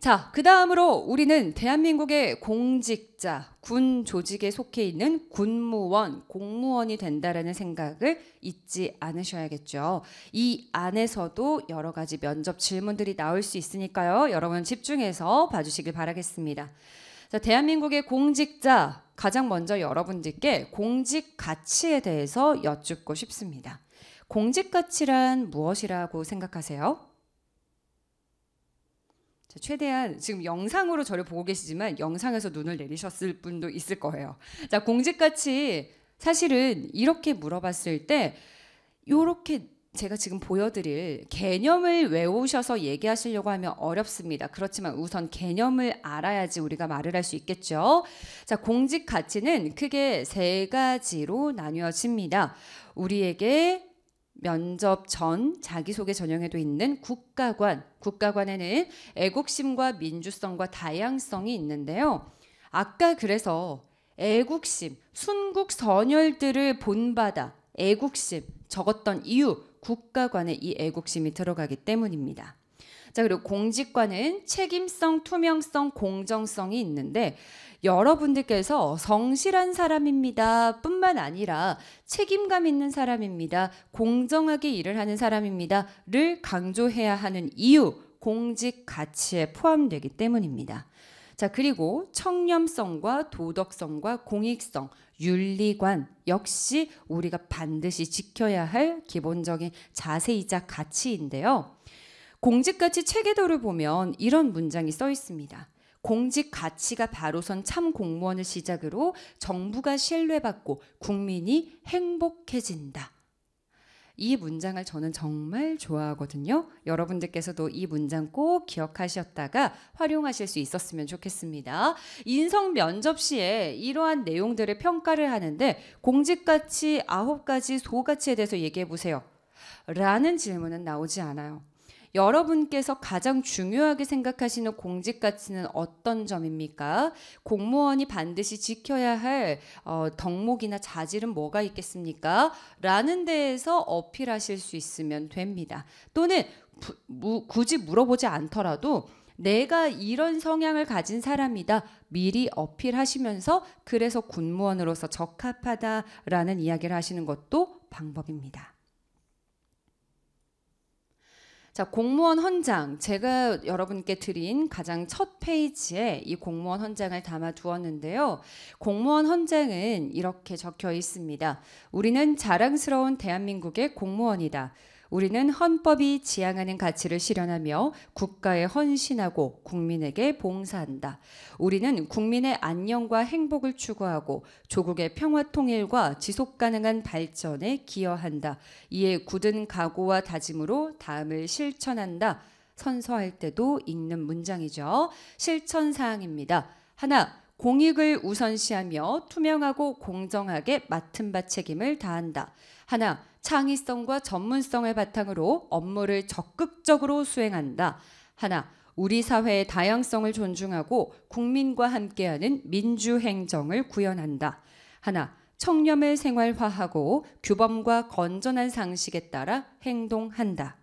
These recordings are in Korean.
자, 그 다음으로 우리는 대한민국의 공직자, 군 조직에 속해 있는 군무원, 공무원이 된다라는 생각을 잊지 않으셔야겠죠. 이 안에서도 여러 가지 면접 질문들이 나올 수 있으니까요. 여러분 집중해서 봐주시길 바라겠습니다. 자, 대한민국의 공직자, 가장 먼저 여러분들께 공직 가치에 대해서 여쭙고 싶습니다. 공직 가치란 무엇이라고 생각하세요? 자, 최대한 지금 영상으로 저를 보고 계시지만 영상에서 눈을 내리셨을 분도 있을 거예요. 자, 공직같이 사실은 이렇게 물어봤을 때이렇게 제가 지금 보여드릴 개념을 외우셔서 얘기하시려고 하면 어렵습니다. 그렇지만 우선 개념을 알아야지 우리가 말을 할 수 있겠죠. 자, 공직 가치는 크게 세 가지로 나뉘어집니다. 우리에게 면접 전 자기소개 전형에도 있는 국가관, 국가관에는 애국심과 민주성과 다양성이 있는데요. 아까 그래서 애국심, 순국 선열들을 본받아 애국심 적었던 이유 국가관에 이 애국심이 들어가기 때문입니다. 자, 그리고 공직과는 책임성, 투명성, 공정성이 있는데 여러분들께서 성실한 사람입니다. 뿐만 아니라 책임감 있는 사람입니다. 공정하게 일을 하는 사람입니다. 를 강조해야 하는 이유, 공직 가치에 포함되기 때문입니다. 자, 그리고 청렴성과 도덕성과 공익성, 윤리관 역시 우리가 반드시 지켜야 할 기본적인 자세이자 가치인데요. 공직 가치 체계도를 보면 이런 문장이 써 있습니다. 공직 가치가 바로선 참 공무원을 시작으로 정부가 신뢰받고 국민이 행복해진다. 이 문장을 저는 정말 좋아하거든요. 여러분들께서도 이 문장 꼭 기억하셨다가 활용하실 수 있었으면 좋겠습니다. 인성 면접 시에 이러한 내용들을 평가를 하는데 공직가치 9가지 소가치에 대해서 얘기해 보세요. 라는 질문은 나오지 않아요. 여러분께서 가장 중요하게 생각하시는 공직 가치는 어떤 점입니까? 공무원이 반드시 지켜야 할 어, 덕목이나 자질은 뭐가 있겠습니까? 라는 데에서 어필하실 수 있으면 됩니다. 또는 부, 무, 굳이 물어보지 않더라도 내가 이런 성향을 가진 사람이다. 미리 어필하시면서 그래서 군무원으로서 적합하다라는 이야기를 하시는 것도 방법입니다. 자, 공무원 헌장. 제가 여러분께 드린 가장 첫 페이지에 이 공무원 헌장을 담아 두었는데요. 공무원 헌장은 이렇게 적혀 있습니다. 우리는 자랑스러운 대한민국의 공무원이다. 우리는 헌법이 지향하는 가치를 실현하며 국가에 헌신하고 국민에게 봉사한다. 우리는 국민의 안녕과 행복을 추구하고 조국의 평화 통일과 지속 가능한 발전에 기여한다. 이에 굳은 각오와 다짐으로 다음을 실천한다. 선서할 때도 읽는 문장이죠. 실천 사항입니다. 하나, 공익을 우선시하며 투명하고 공정하게 맡은 바 책임을 다한다. 하나, 창의성과 전문성을 바탕으로 업무를 적극적으로 수행한다. 하나, 우리 사회의 다양성을 존중하고 국민과 함께하는 민주행정을 구현한다. 하나, 청렴을 생활화하고 규범과 건전한 상식에 따라 행동한다.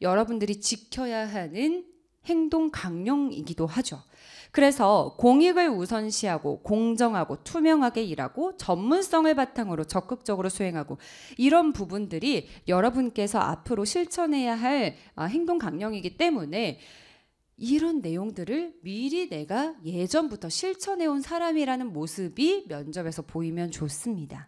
여러분들이 지켜야 하는 행동 강령이기도 하죠. 그래서 공익을 우선시하고 공정하고 투명하게 일하고 전문성을 바탕으로 적극적으로 수행하고 이런 부분들이 여러분께서 앞으로 실천해야 할 아, 행동 강령이기 때문에 이런 내용들을 미리 내가 예전부터 실천해온 사람이라는 모습이 면접에서 보이면 좋습니다.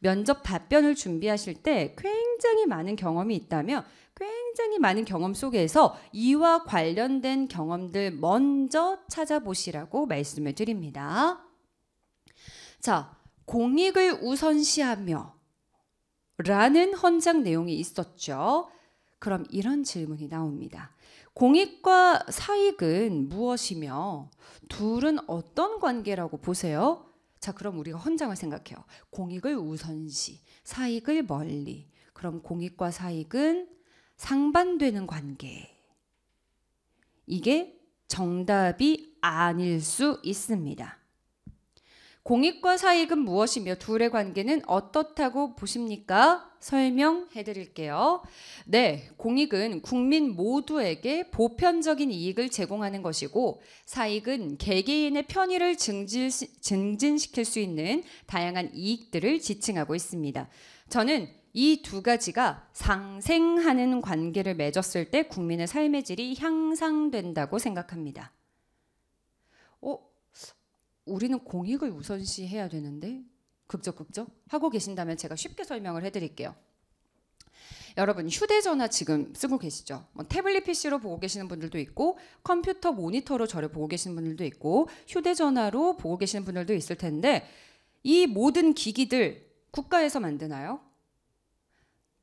면접 답변을 준비하실 때 굉장히 많은 경험이 있다면 굉장히 많은 경험 속에서 이와 관련된 경험들 먼저 찾아보시라고 말씀을 드립니다. 자, 공익을 우선시하며 라는 헌장 내용이 있었죠. 그럼 이런 질문이 나옵니다. 공익과 사익은 무엇이며 둘은 어떤 관계라고 보세요? 자, 그럼 우리가 헌장을 생각해요. 공익을 우선시, 사익을 멀리. 그럼 공익과 사익은 상반되는 관계. 이게 정답이 아닐 수 있습니다. 공익과 사익은 무엇이며 둘의 관계는 어떻다고 보십니까? 설명해 드릴게요. 네, 공익은 국민 모두에게 보편적인 이익을 제공하는 것이고, 사익은 개개인의 편의를 증진, 증진시킬 수 있는 다양한 이익들을 지칭하고 있습니다. 저는 이두 가지가 상생하는 관계를 맺었을 때 국민의 삶의 질이 향상된다고 생각합니다. 어, 우리는 공익을 우선시 해야 되는데 극적 극적 하고 계신다면 제가 쉽게 설명을 해드릴게요. 여러분 휴대전화 지금 쓰고 계시죠? 뭐 태블릿 PC로 보고 계시는 분들도 있고 컴퓨터 모니터로 저를 보고 계시는 분들도 있고 휴대전화로 보고 계시는 분들도 있을 텐데 이 모든 기기들 국가에서 만드나요?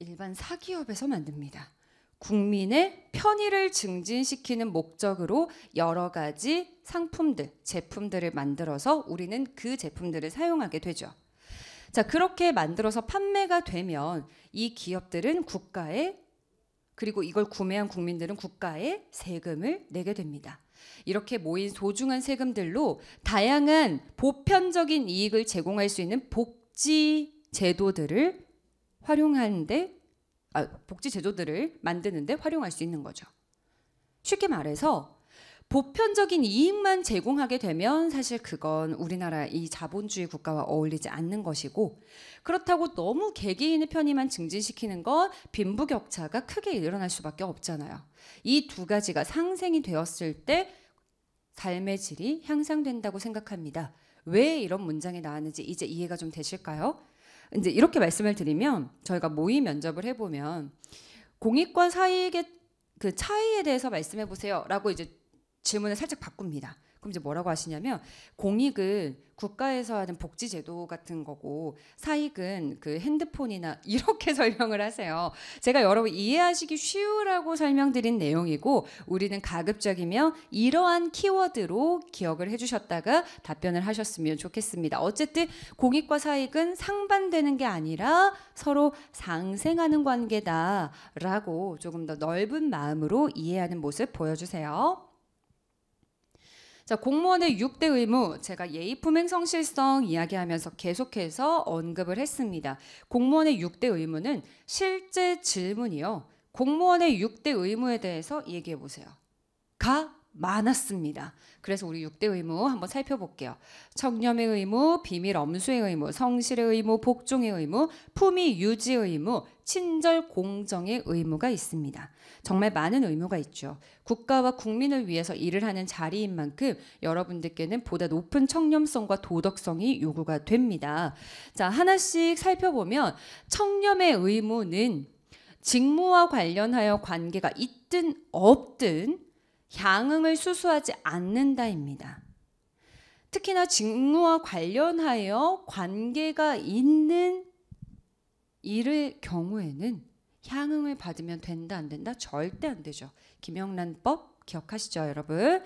일반 사기업에서 만듭니다. 국민의 편의를 증진시키는 목적으로 여러 가지 상품들, 제품들을 만들어서 우리는 그 제품들을 사용하게 되죠. 자, 그렇게 만들어서 판매가 되면 이 기업들은 국가에 그리고 이걸 구매한 국민들은 국가에 세금을 내게 됩니다. 이렇게 모인 소중한 세금들로 다양한 보편적인 이익을 제공할 수 있는 복지 제도들을 활용하는데 아, 복지 제도들을 만드는데 활용할 수 있는 거죠. 쉽게 말해서 보편적인 이익만 제공하게 되면 사실 그건 우리나라 이 자본주의 국가와 어울리지 않는 것이고 그렇다고 너무 개개인의 편의만 증진시키는 건 빈부격차가 크게 일어날 수밖에 없잖아요. 이 두 가지가 상생이 되었을 때 삶의 질이 향상된다고 생각합니다. 왜 이런 문장이 나왔는지 이제 이해가 좀 되실까요? 이제 이렇게 말씀을 드리면 저희가 모의 면접을 해보면 공익권사이의그 차이에 대해서 말씀해 보세요라고 이제 질문을 살짝 바꿉니다. 그럼 이제 뭐라고 하시냐면 공익은 국가에서 하는 복지 제도 같은 거고 사익은 그 핸드폰이나 이렇게 설명을 하세요. 제가 여러분 이해하시기 쉬우라고 설명드린 내용이고 우리는 가급적이면 이러한 키워드로 기억을 해주셨다가 답변을 하셨으면 좋겠습니다. 어쨌든 공익과 사익은 상반되는 게 아니라 서로 상생하는 관계다라고 조금 더 넓은 마음으로 이해하는 모습 보여주세요. 자, 공무원의 6대 의무 제가 예의품행성실성 이야기하면서 계속해서 언급을 했습니다. 공무원의 6대 의무는 실제 질문이요. 공무원의 6대 의무에 대해서 얘기해 보세요. 가 많았습니다. 그래서 우리 6대 의무 한번 살펴볼게요. 청렴의 의무, 비밀 엄수의 의무, 성실의 의무, 복종의 의무, 품위 유지 의무, 친절 공정의 의무가 있습니다. 정말 많은 의무가 있죠. 국가와 국민을 위해서 일을 하는 자리인 만큼 여러분들께는 보다 높은 청렴성과 도덕성이 요구가 됩니다. 자, 하나씩 살펴보면 청렴의 의무는 직무와 관련하여 관계가 있든 없든 향응을 수수하지 않는다입니다. 특히나 직무와 관련하여 관계가 있는 일을 경우에는 향응을 받으면 된다 안 된다 절대 안 되죠. 김영란법 기억하시죠, 여러분?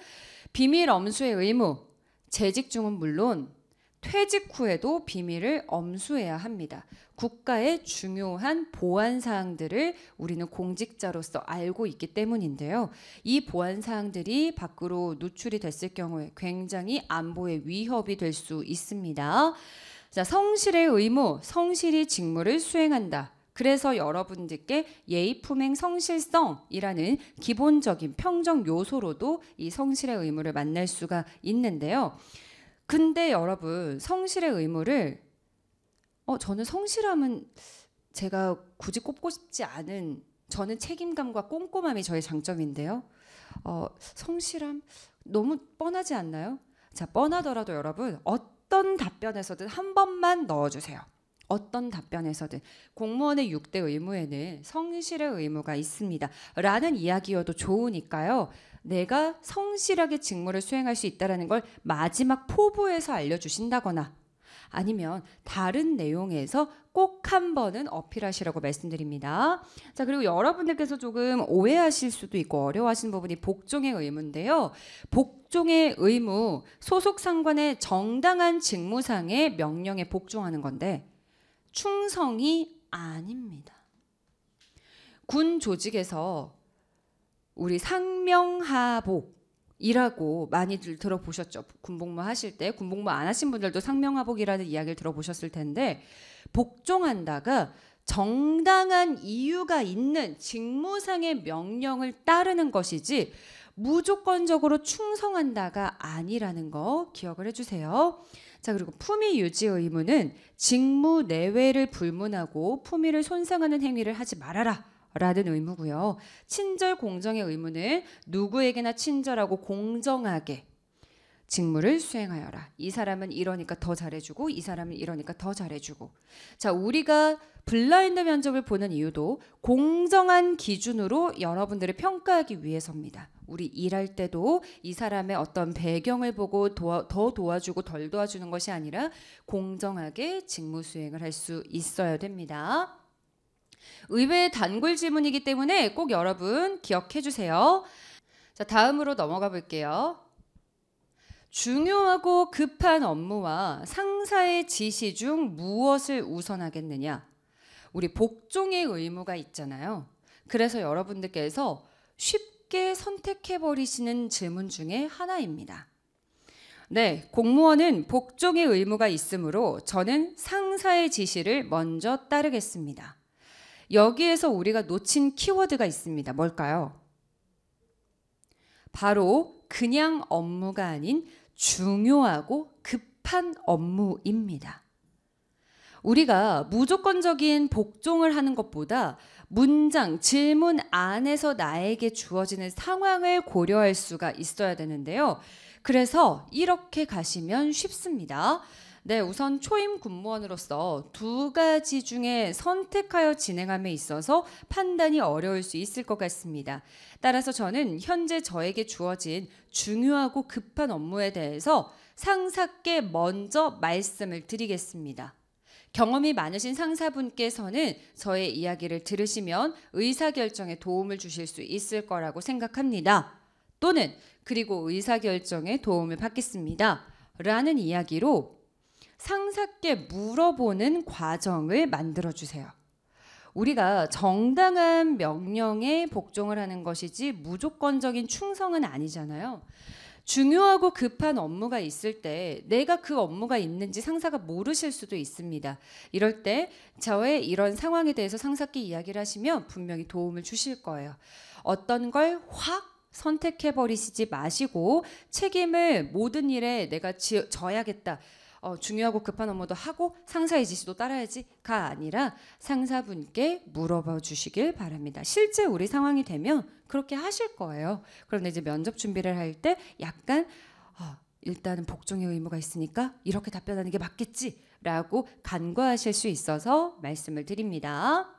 비밀 엄수의 의무 재직 중은 물론 퇴직 후에도 비밀을 엄수해야 합니다. 국가의 중요한 보안 사항들을 우리는 공직자로서 알고 있기 때문인데요. 이 보안 사항들이 밖으로 노출이 됐을 경우에 굉장히 안보에 위협이 될 수 있습니다. 자, 성실의 의무, 성실히 직무를 수행한다. 그래서 여러분들께 예의 품행 성실성이라는 기본적인 평정 요소로도 이 성실의 의무를 만날 수가 있는데요. 근데 여러분 성실의 의무를 어 저는 성실함은 제가 굳이 꼽고 싶지 않은 저는 책임감과 꼼꼼함이 저의 장점인데요. 어, 성실함 너무 뻔하지 않나요? 자, 뻔하더라도 여러분 어떤 답변에서든 한 번만 넣어 주세요. 어떤 답변에서든 공무원의 6대 의무에는 성실의 의무가 있습니다. 라는 이야기여도 좋으니까요. 내가 성실하게 직무를 수행할 수있다는걸 마지막 포부에서 알려 주신다거나 아니면 다른 내용에서 꼭 한 번은 어필하시라고 말씀드립니다. 자, 그리고 여러분들께서 조금 오해하실 수도 있고 어려워하시는 부분이 복종의 의무인데요. 복종의 의무, 소속 상관의 정당한 직무상의 명령에 복종하는 건데 충성이 아닙니다. 군 조직에서 우리 상명하복 이라고 많이들 들어보셨죠. 군복무 하실 때 군복무 안 하신 분들도 상명하복이라는 이야기를 들어보셨을 텐데 복종한다가 정당한 이유가 있는 직무상의 명령을 따르는 것이지 무조건적으로 충성한다가 아니라는 거 기억을 해주세요. 자, 그리고 품위 유지 의무는 직무 내외를 불문하고 품위를 손상하는 행위를 하지 말아라. 라는 의무고요. 친절 공정의 의무는 누구에게나 친절하고 공정하게 직무를 수행하여라. 이 사람은 이러니까 더 잘해주고 이 사람은 이러니까 더 잘해주고. 자, 우리가 블라인드 면접을 보는 이유도 공정한 기준으로 여러분들을 평가하기 위해서입니다. 우리 일할 때도 이 사람의 어떤 배경을 보고 도와, 더 도와주고 덜 도와주는 것이 아니라 공정하게 직무 수행을 할 수 있어야 됩니다. 의외의 단골 질문이기 때문에 꼭 여러분 기억해 주세요. 자, 다음으로 넘어가 볼게요. 중요하고 급한 업무와 상사의 지시 중 무엇을 우선하겠느냐? 우리 복종의 의무가 있잖아요. 그래서 여러분들께서 쉽게 선택해 버리시는 질문 중에 하나입니다. 네, 공무원은 복종의 의무가 있으므로 저는 상사의 지시를 먼저 따르겠습니다. 여기에서 우리가 놓친 키워드가 있습니다. 뭘까요? 바로 그냥 업무가 아닌 중요하고 급한 업무입니다. 우리가 무조건적인 복종을 하는 것보다 문장, 질문 안에서 나에게 주어지는 상황을 고려할 수가 있어야 되는데요. 그래서 이렇게 가시면 쉽습니다. 네, 우선 초임 군무원으로서 두 가지 중에 선택하여 진행함에 있어서 판단이 어려울 수 있을 것 같습니다. 따라서 저는 현재 저에게 주어진 중요하고 급한 업무에 대해서 상사께 먼저 말씀을 드리겠습니다. 경험이 많으신 상사분께서는 저의 이야기를 들으시면 의사결정에 도움을 주실 수 있을 거라고 생각합니다. 또는 그리고 의사결정에 도움을 받겠습니다. 라는 이야기로 상사께 물어보는 과정을 만들어 주세요. 우리가 정당한 명령에 복종을 하는 것이지 무조건적인 충성은 아니잖아요. 중요하고 급한 업무가 있을 때 내가 그 업무가 있는지 상사가 모르실 수도 있습니다. 이럴 때 저의 이런 상황에 대해서 상사께 이야기를 하시면 분명히 도움을 주실 거예요. 어떤 걸 확 선택해 버리시지 마시고 책임을 모든 일에 내가 지, 져야겠다. 어, 중요하고 급한 업무도 하고 상사의 지시도 따라야지가 아니라 상사분께 물어봐 주시길 바랍니다. 실제 우리 상황이 되면 그렇게 하실 거예요. 그런데 이제 면접 준비를 할 때 약간 어, 일단은 복종의 의무가 있으니까 이렇게 답변하는 게 맞겠지라고 간과하실 수 있어서 말씀을 드립니다.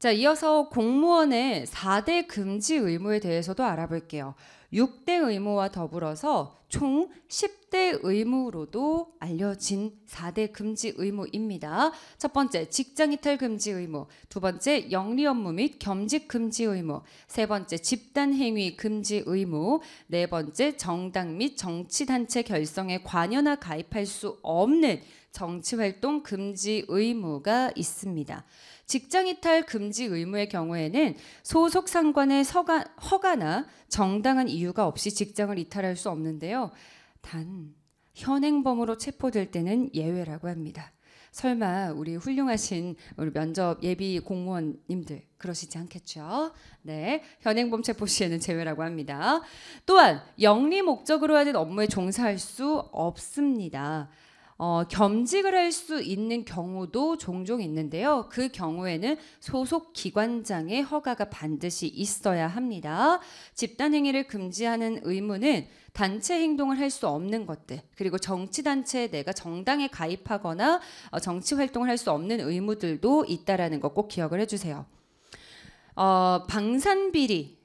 자, 이어서 공무원의 4대 금지 의무에 대해서도 알아볼게요. 6대 의무와 더불어서 총 10대 의무로도 알려진 4대 금지 의무입니다. 첫 번째, 직장 이탈 금지 의무, 두 번째, 영리 업무 및 겸직 금지 의무, 세 번째, 집단 행위 금지 의무, 네 번째, 정당 및 정치 단체 결성에 관여나 가입할 수 없는 정치활동 금지 의무가 있습니다. 직장이탈 금지 의무의 경우에는 소속 상관의 서가, 허가나 정당한 이유가 없이 직장을 이탈할 수 없는데요. 단 현행범으로 체포될 때는 예외라고 합니다. 설마 우리 훌륭하신 우리 면접 예비 공무원님들 그러시지 않겠죠? 네, 현행범 체포 시에는 제외라고 합니다. 또한 영리 목적으로 하는 업무에 종사할 수 없습니다. 어, 겸직을 할 수 있는 경우도 종종 있는데요. 그 경우에는 소속 기관장의 허가가 반드시 있어야 합니다. 집단 행위를 금지하는 의무는 단체 행동을 할 수 없는 것들, 그리고 정치 단체에 내가 정당에 가입하거나 어, 정치 활동을 할 수 없는 의무들도 있다라는 것 꼭 기억을 해주세요. 어, 방산비리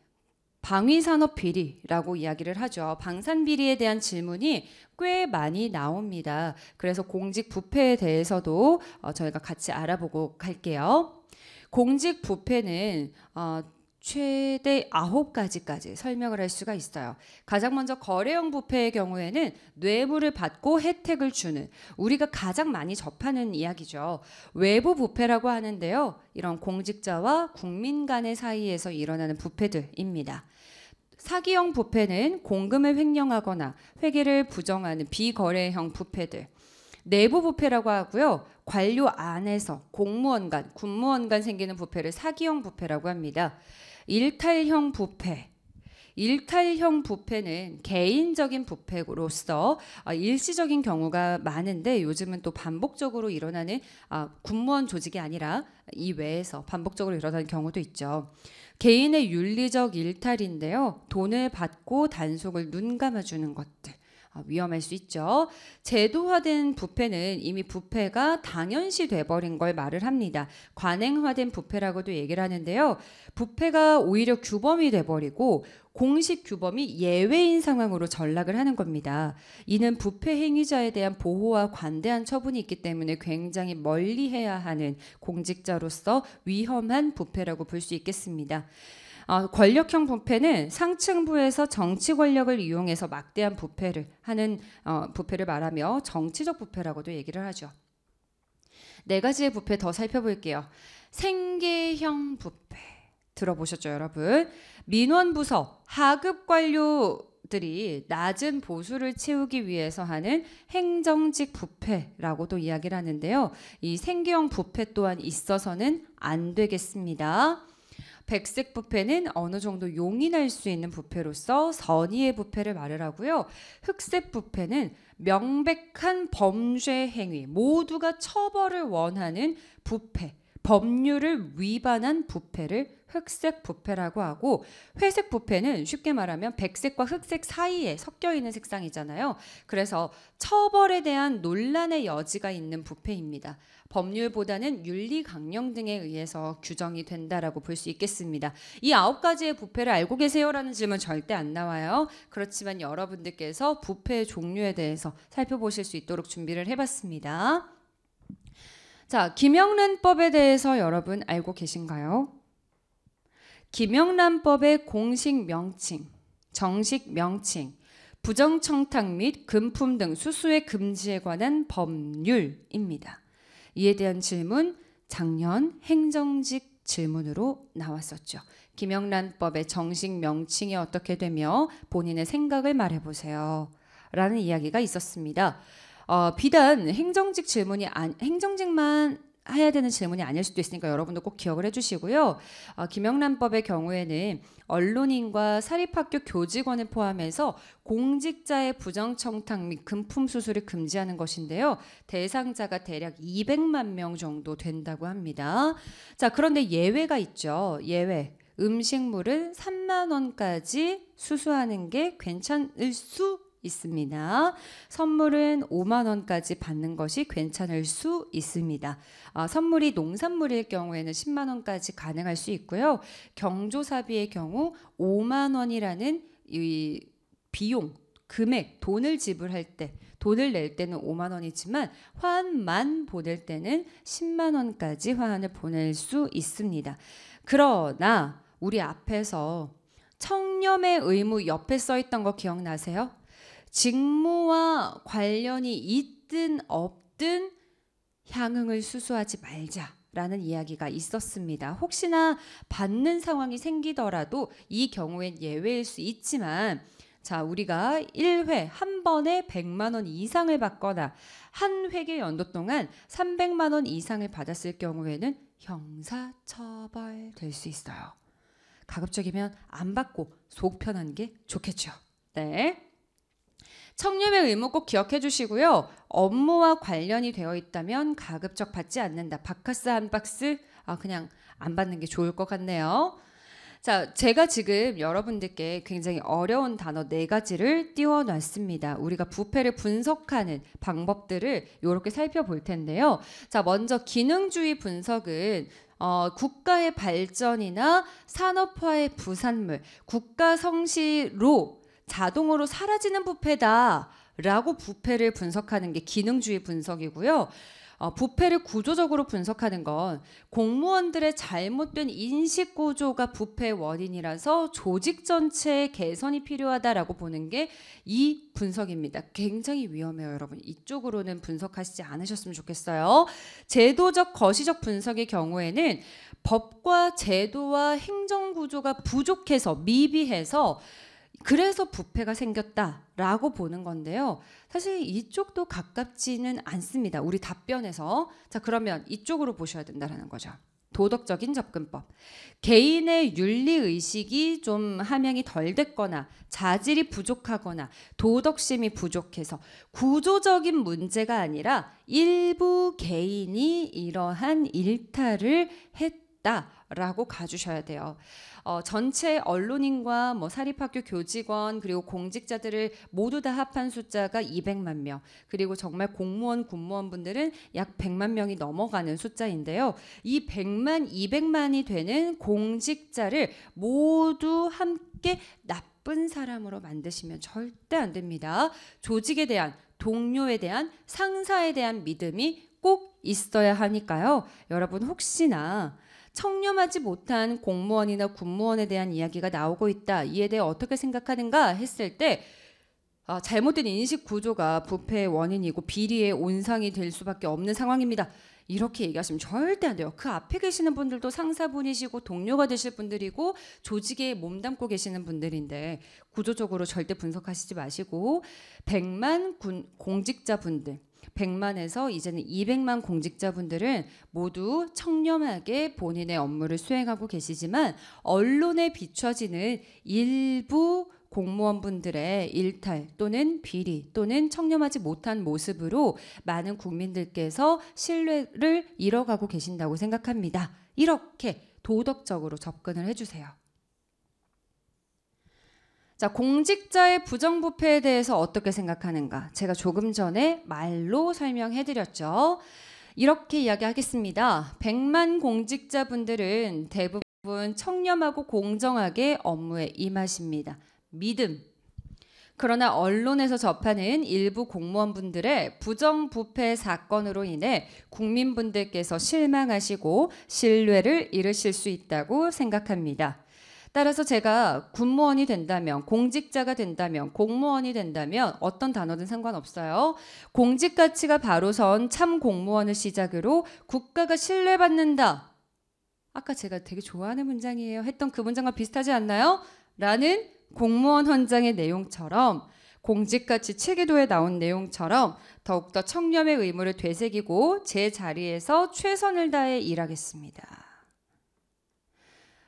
방위산업 비리라고 이야기를 하죠. 방산 비리에 대한 질문이 꽤 많이 나옵니다. 그래서 공직 부패에 대해서도 어, 저희가 같이 알아보고 갈게요. 공직 부패는 어, 최대 9가지까지 설명을 할 수가 있어요. 가장 먼저 거래형 부패의 경우에는 뇌물을 받고 혜택을 주는 우리가 가장 많이 접하는 이야기죠. 외부 부패라고 하는데요. 이런 공직자와 국민 간의 사이에서 일어나는 부패들입니다. 사기형 부패는 공금을 횡령하거나 회계를 부정하는 비거래형 부패들. 내부 부패라고 하고요. 관료 안에서 공무원 간, 군무원 간 생기는 부패를 사기형 부패라고 합니다. 일탈형 부패, 일탈형 부패는 개인적인 부패로서 아, 일시적인 경우가 많은데 요즘은 또 반복적으로 일어나는 아, 군무원 조직이 아니라 이외에서 반복적으로 일어나는 경우도 있죠. 개인의 윤리적 일탈인데요. 돈을 받고 단속을 눈 감아주는 것들. 아, 위험할 수 있죠. 제도화된 부패는 이미 부패가 당연시 돼버린 걸 말을 합니다. 관행화된 부패라고도 얘기를 하는데요. 부패가 오히려 규범이 돼버리고 공식 규범이 예외인 상황으로 전락을 하는 겁니다. 이는 부패 행위자에 대한 보호와 관대한 처분이 있기 때문에 굉장히 멀리 해야 하는 공직자로서 위험한 부패라고 볼 수 있겠습니다. 어, 권력형 부패는 상층부에서 정치 권력을 이용해서 막대한 부패를 하는 어, 부패를 말하며 정치적 부패라고도 얘기를 하죠. 네 가지의 부패 더 살펴볼게요. 생계형 부패. 들어보셨죠, 여러분? 민원부서 하급 관료들이 낮은 보수를 채우기 위해서 하는 행정직 부패라고도 이야기를 하는데요. 이 생계형 부패 또한 있어서는 안 되겠습니다. 백색 부패는 어느 정도 용인할 수 있는 부패로서 선의의 부패를 말하고요 흑색 부패는 명백한 범죄 행위, 모두가 처벌을 원하는 부패, 법률을 위반한 부패를 흑색 부패라고 하고 회색 부패는 쉽게 말하면 백색과 흑색 사이에 섞여 있는 색상이잖아요. 그래서 처벌에 대한 논란의 여지가 있는 부패입니다. 법률보다는 윤리 강령 등에 의해서 규정이 된다라고 볼 수 있겠습니다. 이 아홉 가지의 부패를 알고 계세요라는 질문 절대 안 나와요. 그렇지만 여러분들께서 부패의 종류에 대해서 살펴보실 수 있도록 준비를 해봤습니다. 자, 김영란법에 대해서 여러분 알고 계신가요? 김영란법의 공식 명칭, 정식 명칭, 부정청탁 및 금품 등 수수의 금지에 관한 법률입니다. 이에 대한 질문 작년 행정직 질문으로 나왔었죠. 김영란법의 정식 명칭이 어떻게 되며 본인의 생각을 말해보세요. 라는 이야기가 있었습니다. 어, 비단 행정직 질문이 안, 행정직만 해야 되는 질문이 아닐 수도 있으니까 여러분도 꼭 기억을 해주시고요. 어, 김영란법의 경우에는 언론인과 사립학교 교직원을 포함해서 공직자의 부정청탁 및 금품 수수를 금지하는 것인데요. 대상자가 대략 200만 명 정도 된다고 합니다. 자, 그런데 예외가 있죠. 예외. 음식물은 3만 원까지 수수하는 게 괜찮을 수 있습니다. 선물은 5만 원까지 받는 것이 괜찮을 수 있습니다. 아, 선물이 농산물일 경우에는 10만 원까지 가능할 수 있고요. 경조사비의 경우 5만 원이라는 이 비용 금액 돈을 지불할 때 돈을 낼 때는 5만 원이지만 화환만 보낼 때는 10만 원까지 화환을 보낼 수 있습니다. 그러나 우리 앞에서 청렴의 의무 옆에 써 있던 거 기억나세요? 직무와 관련이 있든 없든 향응을 수수하지 말자. 라는 이야기가 있었습니다. 혹시나 받는 상황이 생기더라도 이 경우엔 예외일 수 있지만 자, 우리가 1회 한 번에 100만 원 이상을 받거나 한 회계 연도 동안 300만 원 이상을 받았을 경우에는 형사 처벌될 수 있어요. 가급적이면 안 받고 속 편한 게 좋겠죠. 네. 청렴의 의무 꼭 기억해 주시고요. 업무와 관련이 되어 있다면 가급적 받지 않는다. 바카스 한 박스 아 그냥 안 받는 게 좋을 것 같네요. 자, 제가 지금 여러분들께 굉장히 어려운 단어 네 가지를 띄워놨습니다. 우리가 부패를 분석하는 방법들을 이렇게 살펴볼 텐데요. 자, 먼저 기능주의 분석은 어, 국가의 발전이나 산업화의 부산물, 국가 성실로 자동으로 사라지는 부패다라고 부패를 분석하는 게 기능주의 분석이고요. 어, 부패를 구조적으로 분석하는 건 공무원들의 잘못된 인식 구조가 부패 원인이라서 조직 전체의 개선이 필요하다라고 보는 게 이 분석입니다. 굉장히 위험해요, 여러분. 이쪽으로는 분석하시지 않으셨으면 좋겠어요. 제도적 거시적 분석의 경우에는 법과 제도와 행정 구조가 부족해서 미비해서 그래서 부패가 생겼다라고 보는 건데요. 사실 이쪽도 가깝지는 않습니다. 우리 답변에서 자 그러면 이쪽으로 보셔야 된다라는 거죠. 도덕적인 접근법. 개인의 윤리 의식이 좀 함양이 덜 됐거나 자질이 부족하거나 도덕심이 부족해서 구조적인 문제가 아니라 일부 개인이 이러한 일탈을 했 있다라고 가주셔야 돼요. 어, 전체 언론인과 뭐 사립학교 교직원 그리고 공직자들을 모두 다 합한 숫자가 200만 명 그리고 정말 공무원 군무원분들은 약 100만 명이 넘어가는 숫자인데요. 이 100만 200만이 되는 공직자를 모두 함께 나쁜 사람으로 만드시면 절대 안 됩니다. 조직에 대한 동료에 대한 상사에 대한 믿음이 꼭 있어야 하니까요. 여러분 혹시나 청렴하지 못한 공무원이나 군무원에 대한 이야기가 나오고 있다. 이에 대해 어떻게 생각하는가 했을 때 아, 잘못된 인식 구조가 부패의 원인이고 비리의 온상이 될 수밖에 없는 상황입니다. 이렇게 얘기하시면 절대 안 돼요. 그 앞에 계시는 분들도 상사분이시고 동료가 되실 분들이고 조직에 몸담고 계시는 분들인데 구조적으로 절대 분석하시지 마시고 100만 군, 공직자분들 100만에서 이제는 200만 공직자분들은 모두 청렴하게 본인의 업무를 수행하고 계시지만 언론에 비춰지는 일부 공무원분들의 일탈 또는 비리 또는 청렴하지 못한 모습으로 많은 국민들께서 신뢰를 잃어가고 계신다고 생각합니다. 이렇게 도덕적으로 접근을 해주세요. 자, 공직자의 부정부패에 대해서 어떻게 생각하는가? 제가 조금 전에 말로 설명해 드렸죠. 이렇게 이야기하겠습니다. 100만 공직자분들은 대부분 청렴하고 공정하게 업무에 임하십니다. 믿음. 그러나 언론에서 접하는 일부 공무원분들의 부정부패 사건으로 인해 국민분들께서 실망하시고 신뢰를 잃으실 수 있다고 생각합니다. 따라서 제가 군무원이 된다면, 공직자가 된다면, 공무원이 된다면 어떤 단어든 상관없어요. 공직 가치가 바로선 참 공무원을 시작으로 국가가 신뢰받는다. 아까 제가 되게 좋아하는 문장이에요. 했던 그 문장과 비슷하지 않나요? 라는 공무원 헌장의 내용처럼 공직같이 체계도에 나온 내용처럼 더욱더 청렴의 의무를 되새기고 제 자리에서 최선을 다해 일하겠습니다.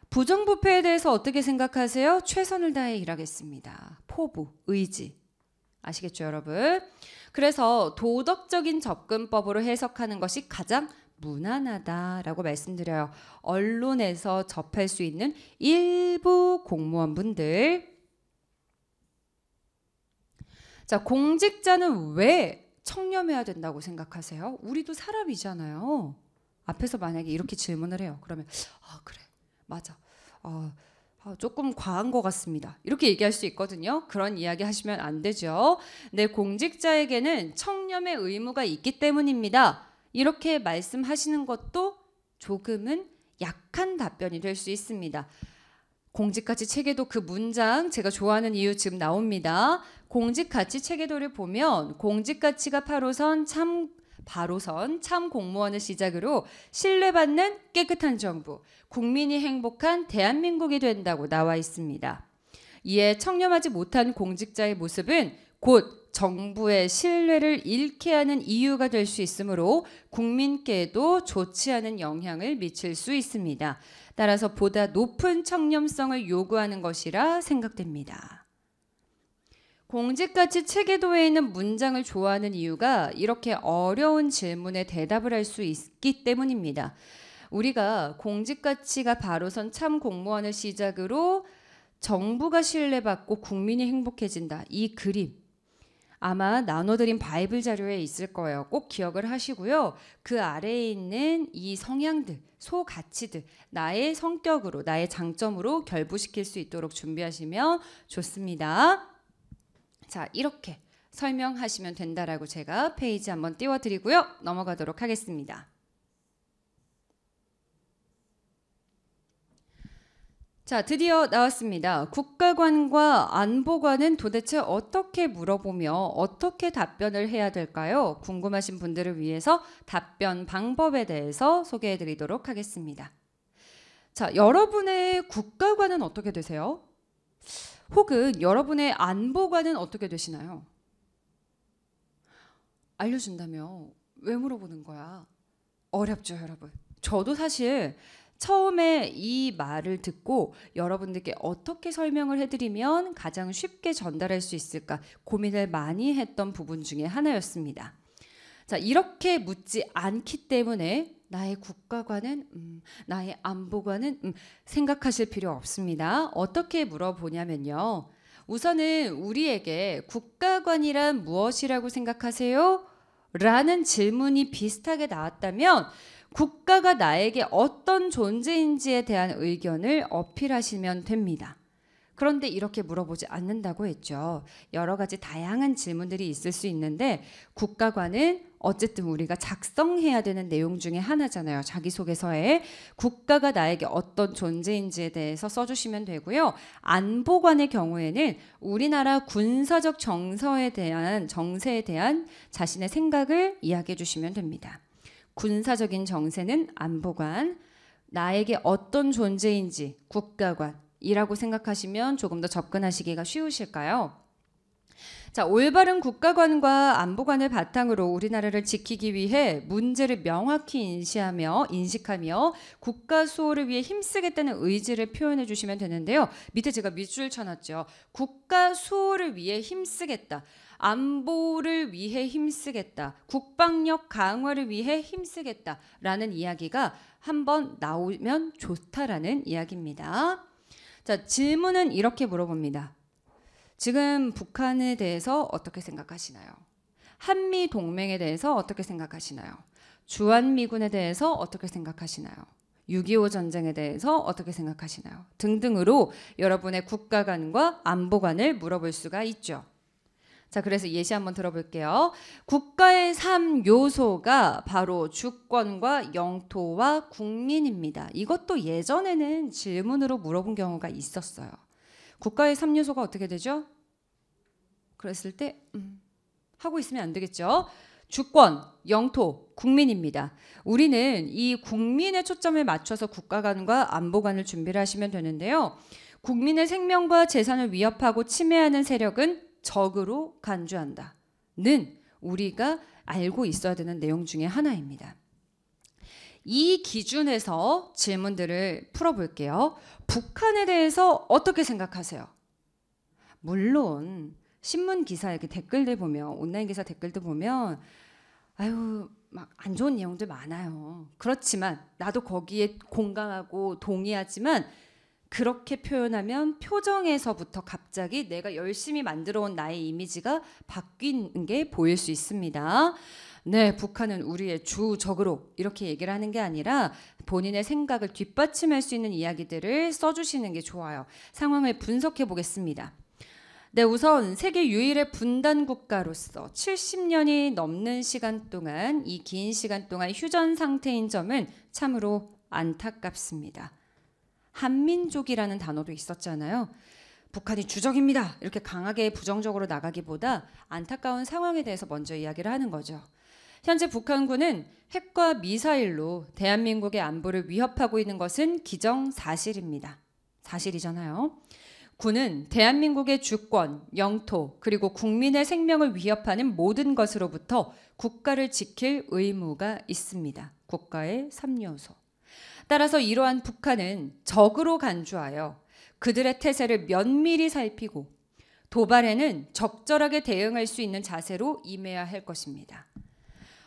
부정부패에 대해서 어떻게 생각하세요? 최선을 다해 일하겠습니다. 포부, 의지. 아시겠죠, 여러분? 그래서 도덕적인 접근법으로 해석하는 것이 가장 무난하다라고 말씀드려요. 언론에서 접할 수 있는 일부 공무원분들. 자, 공직자는 왜 청렴해야 된다고 생각하세요? 우리도 사람이잖아요. 앞에서 만약에 이렇게 질문을 해요. 그러면 아, 그래. 맞아. 어, 어, 조금 과한 것 같습니다. 이렇게 얘기할 수 있거든요. 그런 이야기 하시면 안 되죠. 내 공직자에게는 청렴의 의무가 있기 때문입니다. 이렇게 말씀하시는 것도 조금은 약한 답변이 될 수 있습니다. 공직가치 체계도 그 문장 제가 좋아하는 이유 지금 나옵니다. 공직가치 체계도를 보면 공직가치가 8호선 참 바로선 참 공무원을 시작으로 신뢰받는 깨끗한 정부, 국민이 행복한 대한민국이 된다고 나와 있습니다. 이에 청렴하지 못한 공직자의 모습은 곧 정부의 신뢰를 잃게 하는 이유가 될 수 있으므로 국민께도 좋지 않은 영향을 미칠 수 있습니다. 따라서 보다 높은 청렴성을 요구하는 것이라 생각됩니다. 공직같이 체계도에 있는 문장을 좋아하는 이유가 이렇게 어려운 질문에 대답을 할 수 있기 때문입니다. 우리가 공직가치가 바로선 참 공무원을 시작으로 정부가 신뢰받고 국민이 행복해진다. 이 그림. 아마 나눠드린 바이블 자료에 있을 거예요. 꼭 기억을 하시고요. 그 아래에 있는 이 성향들, 소가치들, 나의 성격으로, 나의 장점으로 결부시킬 수 있도록 준비하시면 좋습니다. 자, 이렇게 설명하시면 된다라고 제가 페이지 한번 띄워드리고요. 넘어가도록 하겠습니다. 자, 드디어 나왔습니다. 국가관과 안보관은 도대체 어떻게 물어보며 어떻게 답변을 해야 될까요? 궁금하신 분들을 위해서 답변 방법에 대해서 소개해 드리도록 하겠습니다. 자, 여러분의 국가관은 어떻게 되세요? 혹은 여러분의 안보관은 어떻게 되시나요? 알려준다며 왜 물어보는 거야? 어렵죠, 여러분. 저도 사실 처음에 이 말을 듣고 여러분들께 어떻게 설명을 해드리면 가장 쉽게 전달할 수 있을까 고민을 많이 했던 부분 중에 하나였습니다. 자, 이렇게 묻지 않기 때문에 나의 국가관은 음, 나의 안보관은 음, 생각하실 필요 없습니다. 어떻게 물어보냐면요. 우선은 우리에게 국가관이란 무엇이라고 생각하세요? 라는 질문이 비슷하게 나왔다면 국가가 나에게 어떤 존재인지에 대한 의견을 어필하시면 됩니다. 그런데 이렇게 물어보지 않는다고 했죠. 여러 가지 다양한 질문들이 있을 수 있는데 국가관은 어쨌든 우리가 작성해야 되는 내용 중에 하나잖아요. 자기소개서에 국가가 나에게 어떤 존재인지에 대해서 써주시면 되고요. 안보관의 경우에는 우리나라 군사적 정서에 대한 정세에 대한 자신의 생각을 이야기해 주시면 됩니다. 군사적인 정세는 안보관, 나에게 어떤 존재인지 국가관이라고 생각하시면 조금 더 접근하시기가 쉬우실까요? 자, 올바른 국가관과 안보관을 바탕으로 우리나라를 지키기 위해 문제를 명확히 인시하며 인식하며 국가 수호를 위해 힘쓰겠다는 의지를 표현해 주시면 되는데요. 밑에 제가 밑줄 쳐놨죠. 국가 수호를 위해 힘쓰겠다. 안보를 위해 힘쓰겠다. 국방력 강화를 위해 힘쓰겠다라는 이야기가 한번 나오면 좋다라는 이야기입니다. 자, 질문은 이렇게 물어봅니다. 지금 북한에 대해서 어떻게 생각하시나요? 한미 동맹에 대해서 어떻게 생각하시나요? 주한미군에 대해서 어떻게 생각하시나요? 6.25 전쟁에 대해서 어떻게 생각하시나요? 등등으로 여러분의 국가관과 안보관을 물어볼 수가 있죠. 자, 그래서 예시 한번 들어볼게요. 국가의 3요소가 바로 주권과 영토와 국민입니다. 이것도 예전에는 질문으로 물어본 경우가 있었어요. 국가의 3요소가 어떻게 되죠? 그랬을 때 음, 하고 있으면 안 되겠죠. 주권, 영토, 국민입니다. 우리는 이 국민의 초점을 맞춰서 국가관과 안보관을 준비를 하시면 되는데요. 국민의 생명과 재산을 위협하고 침해하는 세력은 적으로 간주한다. 는 우리가 알고 있어야 되는 내용 중의 하나입니다. 이 기준에서 질문들을 풀어볼게요. 북한에 대해서 어떻게 생각하세요? 물론 신문 기사 이렇게 댓글들 보면 온라인 기사 댓글들 보면 아유 막 안 좋은 내용들 많아요. 그렇지만 나도 거기에 공감하고 동의하지만 그렇게 표현하면 표정에서부터 갑자기 내가 열심히 만들어온 나의 이미지가 바뀌게 보일 수 있습니다. 네, 북한은 우리의 주적으로 이렇게 얘기를 하는 게 아니라 본인의 생각을 뒷받침할 수 있는 이야기들을 써주시는 게 좋아요. 상황을 분석해 보겠습니다. 네, 우선 세계 유일의 분단 국가로서 70년이 넘는 시간 동안 이 긴 시간 동안 휴전 상태인 점은 참으로 안타깝습니다. 한민족이라는 단어도 있었잖아요. 북한이 주적입니다. 이렇게 강하게 부정적으로 나가기보다 안타까운 상황에 대해서 먼저 이야기를 하는 거죠. 현재 북한군은 핵과 미사일로 대한민국의 안보를 위협하고 있는 것은 기정사실입니다. 사실이잖아요. 군은 대한민국의 주권, 영토, 그리고 국민의 생명을 위협하는 모든 것으로부터 국가를 지킬 의무가 있습니다. 국가의 3요소. 따라서 이러한 북한은 적으로 간주하여 그들의 태세를 면밀히 살피고 도발에는 적절하게 대응할 수 있는 자세로 임해야 할 것입니다.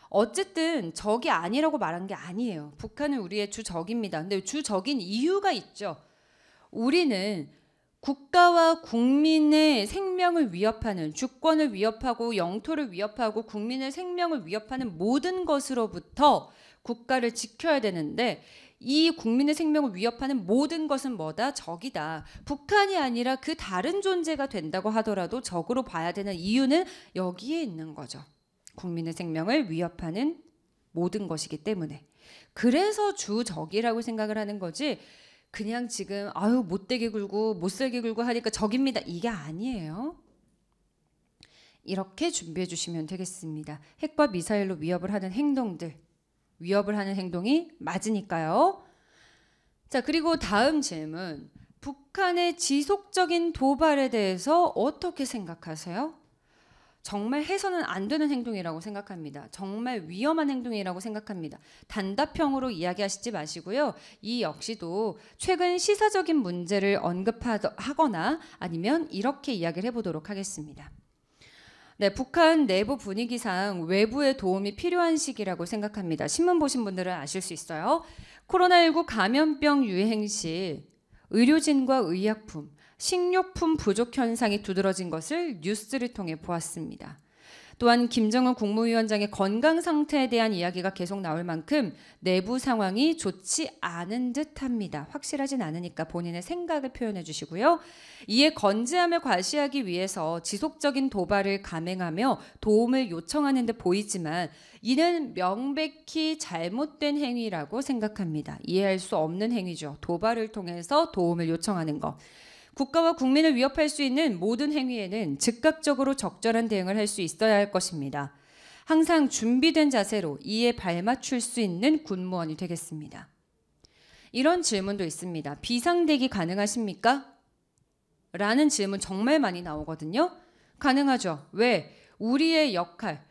어쨌든 적이 아니라고 말한 게 아니에요. 북한은 우리의 주적입니다. 근데 주적인 이유가 있죠. 우리는 국가와 국민의 생명을 위협하는 주권을 위협하고 영토를 위협하고 국민의 생명을 위협하는 모든 것으로부터 국가를 지켜야 되는데 이 국민의 생명을 위협하는 모든 것은 뭐다? 적이다. 북한이 아니라 그 다른 존재가 된다고 하더라도 적으로 봐야 되는 이유는 여기에 있는 거죠. 국민의 생명을 위협하는 모든 것이기 때문에 그래서 주적이라고 생각을 하는 거지 그냥 지금 아유 못되게 굴고 못살게 굴고 하니까 적입니다 이게 아니에요. 이렇게 준비해 주시면 되겠습니다. 핵과 미사일로 위협을 하는 행동들 위협을 하는 행동이 맞으니까요. 자 그리고 다음 질문 북한의 지속적인 도발에 대해서 어떻게 생각하세요? 정말 해서는 안 되는 행동이라고 생각합니다. 정말 위험한 행동이라고 생각합니다. 단답형으로 이야기하시지 마시고요. 이 역시도 최근 시사적인 문제를 언급하거나 아니면 이렇게 이야기를 해보도록 하겠습니다. 네, 북한 내부 분위기상 외부의 도움이 필요한 시기라고 생각합니다. 신문 보신 분들은 아실 수 있어요. 코로나19 감염병 유행 시 의료진과 의약품, 식료품 부족 현상이 두드러진 것을 뉴스를 통해 보았습니다. 또한 김정은 국무위원장의 건강 상태에 대한 이야기가 계속 나올 만큼 내부 상황이 좋지 않은 듯합니다. 확실하진 않으니까 본인의 생각을 표현해 주시고요. 이에 건재함을 과시하기 위해서 지속적인 도발을 감행하며 도움을 요청하는 데 보이지만 이는 명백히 잘못된 행위라고 생각합니다. 이해할 수 없는 행위죠. 도발을 통해서 도움을 요청하는 것. 국가와 국민을 위협할 수 있는 모든 행위에는 즉각적으로 적절한 대응을 할 수 있어야 할 것입니다. 항상 준비된 자세로 이에 발맞출 수 있는 군무원이 되겠습니다. 이런 질문도 있습니다. 비상대기 가능하십니까? 라는 질문 정말 많이 나오거든요. 가능하죠. 왜? 우리의 역할,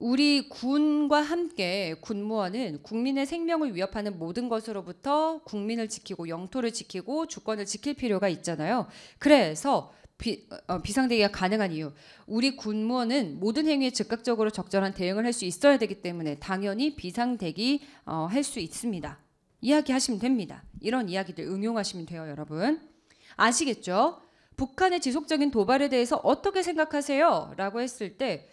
우리 군과 함께 군무원은 국민의 생명을 위협하는 모든 것으로부터 국민을 지키고 영토를 지키고 주권을 지킬 필요가 있잖아요. 그래서 비, 어, 비상대기가 가능한 이유. 우리 군무원은 모든 행위에 즉각적으로 적절한 대응을 할 수 있어야 되기 때문에 당연히 비상대기 어, 할수 있습니다. 이야기하시면 됩니다. 이런 이야기들 응용하시면 돼요, 여러분. 아시겠죠? 북한의 지속적인 도발에 대해서 어떻게 생각하세요? 라고 했을 때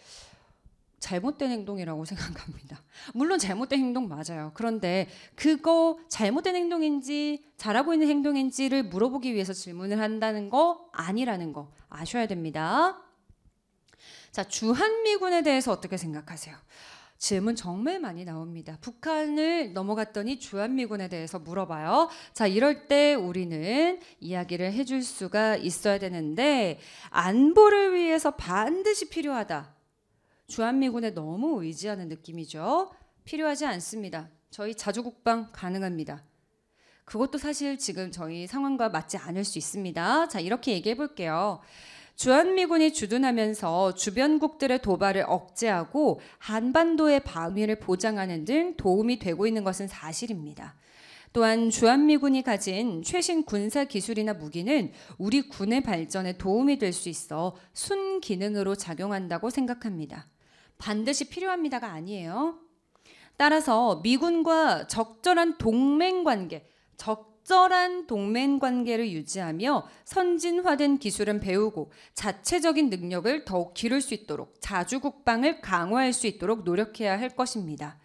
잘못된 행동이라고 생각합니다. 물론 잘못된 행동 맞아요. 그런데 그거 잘못된 행동인지 잘하고 있는 행동인지를 물어보기 위해서 질문을 한다는 거 아니라는 거 아셔야 됩니다. 자, 주한미군에 대해서 어떻게 생각하세요? 질문 정말 많이 나옵니다. 북한을 넘어갔더니 주한미군에 대해서 물어봐요. 자, 이럴 때 우리는 이야기를 해줄 수가 있어야 되는데, 안보를 위해서 반드시 필요하다. 주한미군에 너무 의지하는 느낌이죠. 필요하지 않습니다. 저희 자주국방 가능합니다. 그것도 사실 지금 저희 상황과 맞지 않을 수 있습니다. 자, 이렇게 얘기해 볼게요. 주한미군이 주둔하면서 주변국들의 도발을 억제하고 한반도의 방위를 보장하는 등 도움이 되고 있는 것은 사실입니다. 또한 주한미군이 가진 최신 군사 기술이나 무기는 우리 군의 발전에 도움이 될 수 있어 순기능으로 작용한다고 생각합니다. 반드시 필요합니다가 아니에요. 따라서 미군과 적절한 동맹 관계, 적절한 동맹 관계를 유지하며 선진화된 기술은 배우고 자체적인 능력을 더욱 기를 수 있도록 자주 국방을 강화할 수 있도록 노력해야 할 것입니다.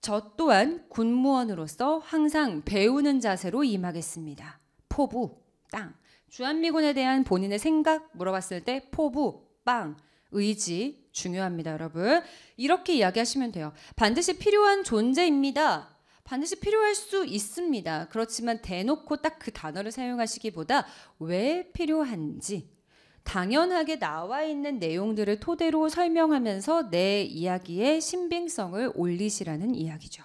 저 또한 군무원으로서 항상 배우는 자세로 임하겠습니다. 포부, 땅. 주한미군에 대한 본인의 생각 물어봤을 때 포부, 빵, 의지, 중요합니다, 여러분. 이렇게 이야기하시면 돼요. 반드시 필요한 존재입니다. 반드시 필요할 수 있습니다. 그렇지만 대놓고 딱 그 단어를 사용하시기보다 왜 필요한지 당연하게 나와 있는 내용들을 토대로 설명하면서 내 이야기의 신빙성을 올리시라는 이야기죠.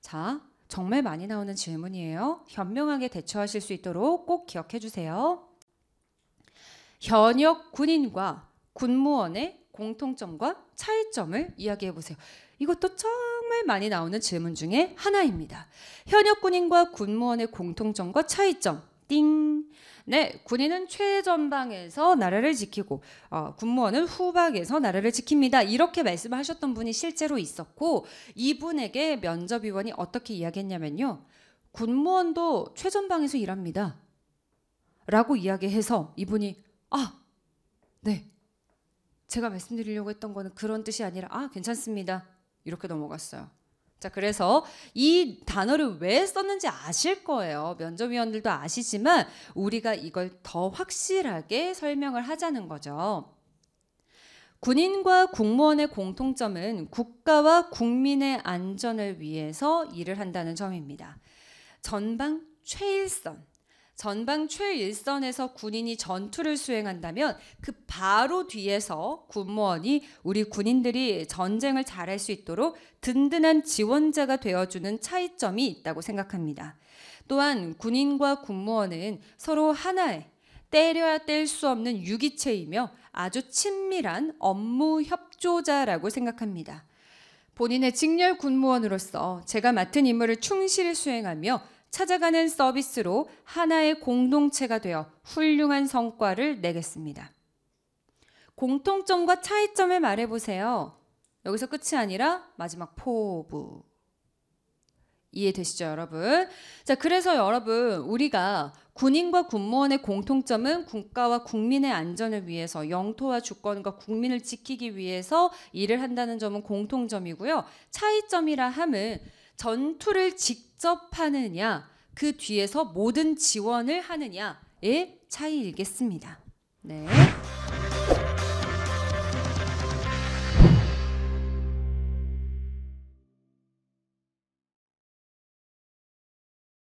자, 정말 많이 나오는 질문이에요. 현명하게 대처하실 수 있도록 꼭 기억해 주세요. 현역 군인과 군무원의 공통점과 차이점을 이야기해 보세요. 이것도 정말 많이 나오는 질문 중에 하나입니다. 현역 군인과 군무원의 공통점과 차이점. 띵. 네, 군인은 최전방에서 나라를 지키고 어, 군무원은 후방에서 나라를 지킵니다. 이렇게 말씀하셨던 분이 실제로 있었고 이분에게 면접위원이 어떻게 이야기했냐면요. 군무원도 최전방에서 일합니다. 라고 이야기해서 이분이 아, 네, 제가 말씀드리려고 했던 거는 그런 뜻이 아니라 아 괜찮습니다 이렇게 넘어갔어요. 자 그래서 이 단어를 왜 썼는지 아실 거예요. 면접위원들도 아시지만 우리가 이걸 더 확실하게 설명을 하자는 거죠. 군인과 공무원의 공통점은 국가와 국민의 안전을 위해서 일을 한다는 점입니다. 전방 최일선 전방 최일선에서 군인이 전투를 수행한다면 그 바로 뒤에서 군무원이 우리 군인들이 전쟁을 잘할 수 있도록 든든한 지원자가 되어주는 차이점이 있다고 생각합니다. 또한 군인과 군무원은 서로 하나의 때려야 뗄 수 없는 유기체이며 아주 친밀한 업무 협조자라고 생각합니다. 본인의 직렬 군무원으로서 제가 맡은 임무를 충실히 수행하며 찾아가는 서비스로 하나의 공동체가 되어 훌륭한 성과를 내겠습니다. 공통점과 차이점을 말해보세요. 여기서 끝이 아니라 마지막 포부. 이해되시죠, 여러분? 자, 그래서 여러분, 우리가 군인과 군무원의 공통점은 국가와 국민의 안전을 위해서 영토와 주권과 국민을 지키기 위해서 일을 한다는 점은 공통점이고요. 차이점이라 함은 전투를 직 직접 하느냐 그 뒤에서 모든 지원을 하느냐의 차이이겠습니다. 네.